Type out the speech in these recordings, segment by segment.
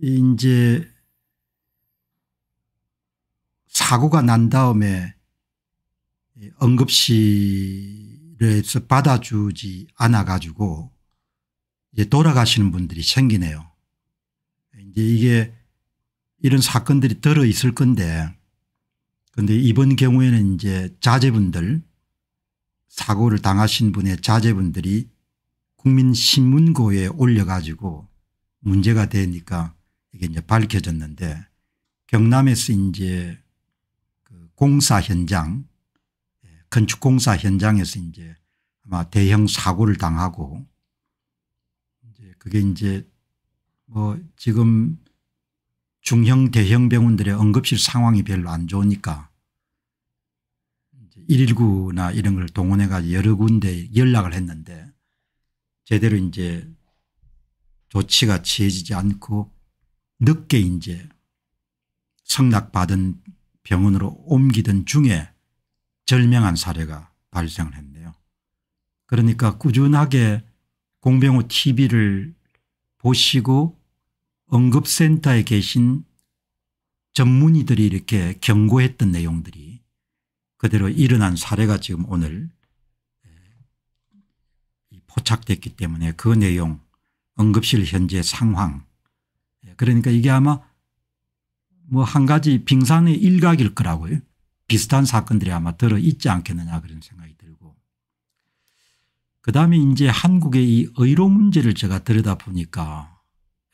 이제 사고가 난 다음에 응급실에서 받아주지 않아 가지고 이제 돌아가시는 분들이 생기네요. 이제 이게 이런 사건들이 들어 있을 건데 그런데 이번 경우에는 이제 자제분들 사고를 당하신 분의 자제분들이 국민신문고에 올려가지고 문제가 되니까 이게 이제 밝혀졌는데 경남에서 이제 그 공사 현장 예, 건축 공사 현장에서 이제 아마 대형 사고를 당하고 이제 그게 이제 뭐 지금 중형 대형 병원들의 응급실 상황이 별로 안 좋으니까 119나 이런 걸 동원해 가지고 여러 군데 연락을 했는데 제대로 이제 조치가 취해지지 않고 늦게 이제 성낙받은 병원으로 옮기던 중에 절명한 사례가 발생을 했네요. 그러니까 꾸준하게 공병호 tv를 보시고 응급센터에 계신 전문의들이 이렇게 경고했던 내용들이 그대로 일어난 사례가 지금 오늘 예, 포착됐기 때문에 그 내용 응급실 현재 상황 예, 그러니까 이게 아마 뭐 한 가지 빙산의 일각일 거라고요. 비슷한 사건들이 아마 들어 있지 않겠느냐 그런 생각이 들고 그다음에 이제 한국의 이 의료 문제를 제가 들여다보니까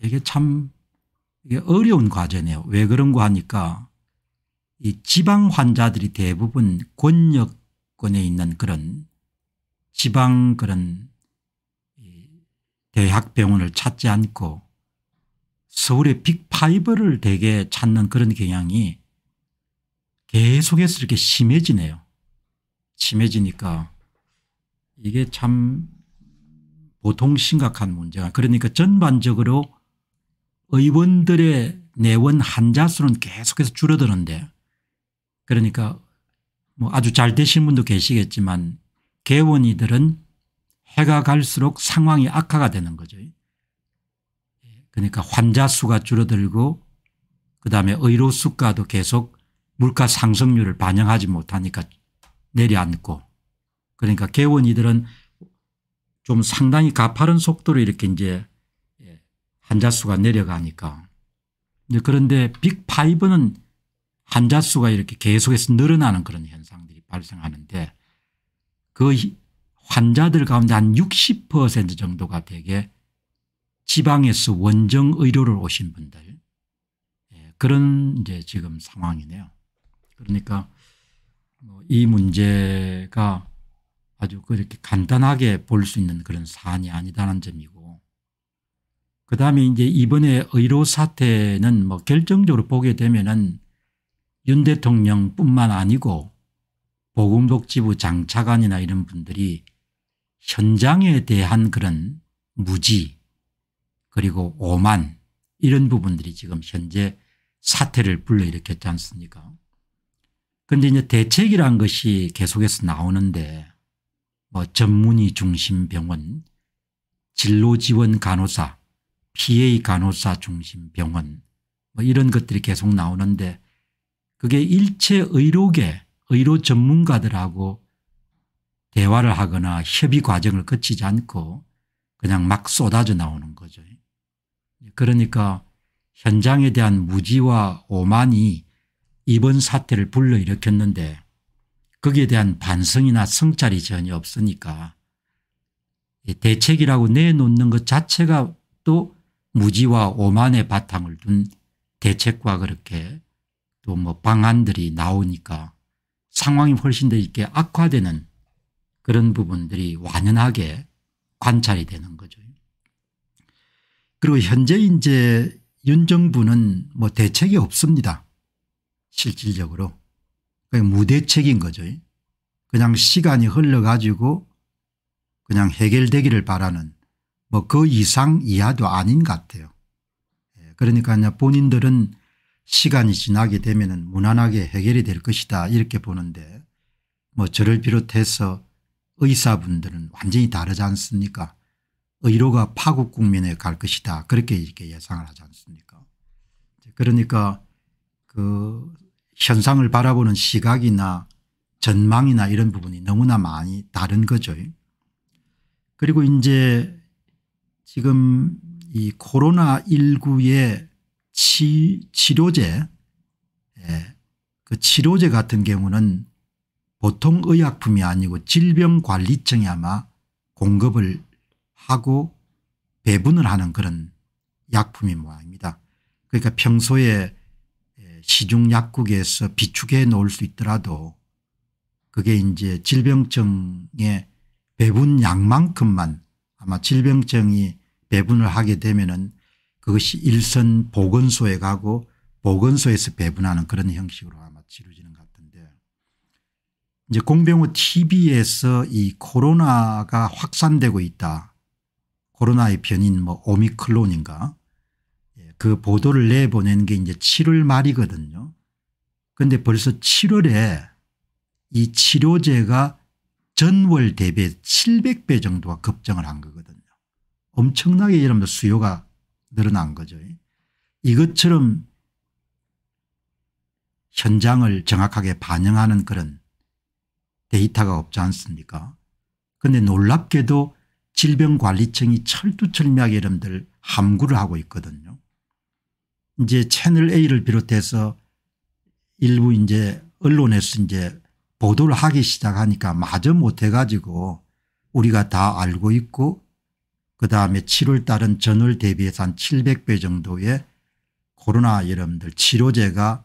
이게 참 이게 어려운 과제네요. 왜 그런가 하니까 이 지방 환자들이 대부분 권력권에 있는 그런 지방 그런 대학병원을 찾지 않고 서울의 빅파이브를 되게 찾는 그런 경향이 계속해서 이렇게 심해지네요. 심해지니까 이게 참 보통 심각한 문제가 그러니까 전반적으로 의원들의 내원 한자수는 계속해서 줄어드는데 그러니까 뭐 아주 잘 되신 분도 계시겠지만 개원이들은 해가 갈수록 상황이 악화가 되는 거죠. 그러니까 환자 수가 줄어들고 그다음에 의료 수가도 계속 물가 상승률을 반영하지 못하니까 내려앉고 그러니까 개원이들은 좀 상당히 가파른 속도로 이렇게 이제 환자 수가 내려가니까 그런데 빅파이브는 환자 수가 이렇게 계속해서 늘어나는 그런 현상들이 발생하는데 그 환자들 가운데 한 60% 정도가 되게 지방에서 원정 의료를 오신 분들 예, 그런 이제 지금 상황이네요. 그러니까 뭐 이 문제가 아주 그렇게 간단하게 볼 수 있는 그런 사안이 아니다는 점이고 그 다음에 이제 이번에 의료 사태는 뭐 결정적으로 보게 되면은 윤 대통령 뿐만 아니고 보건복지부 장차관이나 이런 분들이 현장에 대한 그런 무지 그리고 오만 이런 부분들이 지금 현재 사태를 불러일으켰지 않습니까 그런데 이제 대책이란 것이 계속해서 나오는데 뭐 전문의 중심 병원 진로지원 간호사 PA 간호사 중심 병원 뭐 이런 것들이 계속 나오는데 그게 일체 의료계 의료 전문가들하고 대화를 하거나 협의 과정을 거치지 않고 그냥 막 쏟아져 나오는 거죠. 그러니까 현장에 대한 무지와 오만이 이번 사태를 불러일으켰는데 거기에 대한 반성이나 성찰이 전혀 없으니까 대책이라고 내놓는 것 자체가 또 무지와 오만의 바탕을 둔 대책과 그렇게 또 뭐 방안들이 나오니까 상황이 훨씬 더이렇게 악화되는 그런 부분들이 완연하게 관찰이 되는 거죠. 그리고 현재 이제 윤 정부는 뭐 대책이 없습니다. 실질적으로. 그냥 무대책인 거죠. 그냥 시간이 흘러가지고 그냥 해결되기를 바라는 뭐 그 이상 이하도 아닌 것 같아요. 예, 그러니까 본인들은 시간이 지나게 되면 무난하게 해결이 될 것이다 이렇게 보는데 뭐 저를 비롯해서 의사분들은 완전히 다르지 않습니까 의료가 파국 국민에 갈 것이다. 그렇게 이렇게 예상을 하지 않습니까? 그러니까 그 현상을 바라보는 시각이나 전망이나 이런 부분이 너무나 많이 다른 거죠. 그리고 이제 지금 이 코로나19의 치, 치료제 예. 그 치료제 같은 경우는 보통 의약품이 아니고 질병관리청이 아마 공급을 하고 배분을 하는 그런 약품이 모양입니다. 그러니까 평소에 시중 약국에서 비축해 놓을 수 있더라도 그게 이제 질병증의 배분량만큼만 아마 질병증이 배분을 하게 되면은 그것이 일선 보건소에 가고 보건소에서 배분하는 그런 형식으로 아마 치루지는 것 같은데 이제 공병호 tv에서 이 코로나가 확산되고 있다 코로나의 변인 뭐 오미클론인가 예, 그 보도를 내보낸 게 이제 7월 말이거든요. 그런데 벌써 7월에 이 치료제가 전월 대비 700배 정도가 급증을 한 거거든요. 엄청나게 여러분들 수요가 늘어난 거죠. 이것처럼 현장을 정확하게 반영하는 그런 데이터가 없지 않습니까 그런데 놀랍게도 질병관리청이 철두철미하게 러분들 함구를 하고 있거든요. 이제 채널 A를 비롯해서 일부 이제 언론에서 이제 보도를 하기 시작하니까 마저 못해 가지고 우리가 다 알고 있고 그다음에 7월 달은 전월 대비해서 한 700배 정도의 코로나 여러분들 치료제가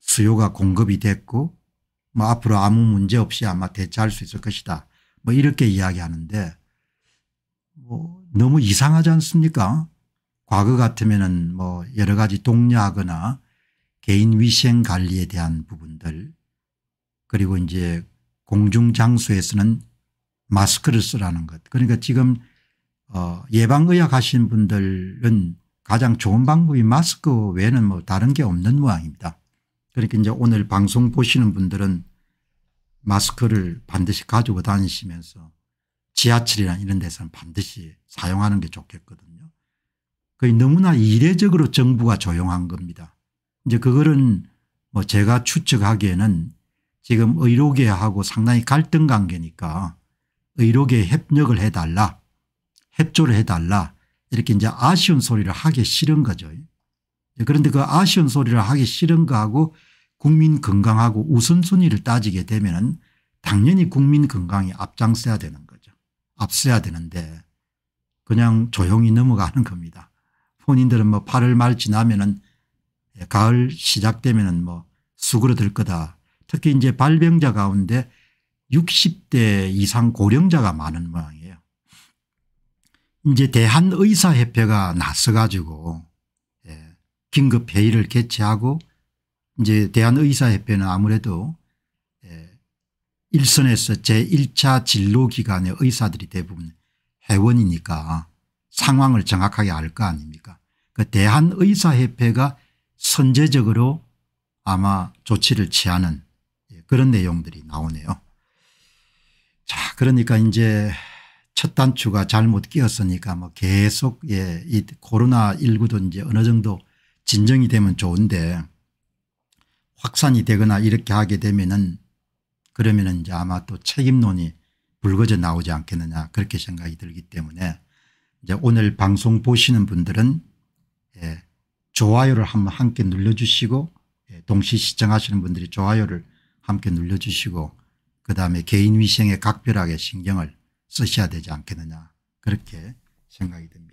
수요가 공급이 됐고 뭐 앞으로 아무 문제 없이 아마 대처할 수 있을 것이다. 뭐 이렇게 이야기하는데 뭐 너무 이상하지 않습니까? 과거 같으면은 뭐 여러 가지 동료하거나 개인 위생 관리에 대한 부분들 그리고 이제 공중 장소에서는 마스크를 쓰라는 것. 그러니까 지금 어 예방의학 하신 분들은 가장 좋은 방법이 마스크 외에는 뭐 다른 게 없는 모양입니다. 그러니까 이제 오늘 방송 보시는 분들은 마스크를 반드시 가지고 다니시면서 지하철이나 이런 데서는 반드시 사용하는 게 좋겠거든요. 거의 너무나 이례적으로 정부가 조용한 겁니다. 이제 그거는 뭐 제가 추측하기에는 지금 의료계하고 상당히 갈등 관계니까 의료계 협력을 해달라 협조를 해달라 이렇게 이제 아쉬운 소리를 하기 싫은 거죠. 그런데 그 아쉬운 소리를 하기 싫은 거하고 국민 건강하고 우선순위를 따지게 되면 당연히 국민 건강이 앞장서야 되는 거죠. 앞서야 되는데 그냥 조용히 넘어가는 겁니다. 본인들은 뭐 8월 말 지나면은 예, 가을 시작되면은 뭐 수그러들 거다. 특히 이제 발병자 가운데 60대 이상 고령자가 많은 모양이에요. 이제 대한의사협회가 나서 가지고 예, 긴급회의를 개최하고 이제 대한의사협회는 아무래도 예, 일선에서 제1차 진로기관의 의사들이 대부분 회원이니까 상황을 정확하게 알 거 아닙니까 그 대한의사협회가 선제적으로 아마 조치를 취하는 예, 그런 내용들이 나오네요. 자 그러니까 이제 첫 단추가 잘못 끼었으니까 뭐 계속 예, 이 코로나19도 이제 어느 정도 진정이 되면 좋은데 확산이 되거나 이렇게 하게 되면은 그러면은 이제 아마 또 책임론이 불거져 나오지 않겠느냐 그렇게 생각이 들기 때문에 이제 오늘 방송 보시는 분들은 예, 좋아요를 한번 함께 눌러주시고 예, 동시 시청하시는 분들이 좋아요를 함께 눌러주시고 그다음에 개인 위생에 각별하게 신경을 쓰셔야 되지 않겠느냐 그렇게 생각이 듭니다.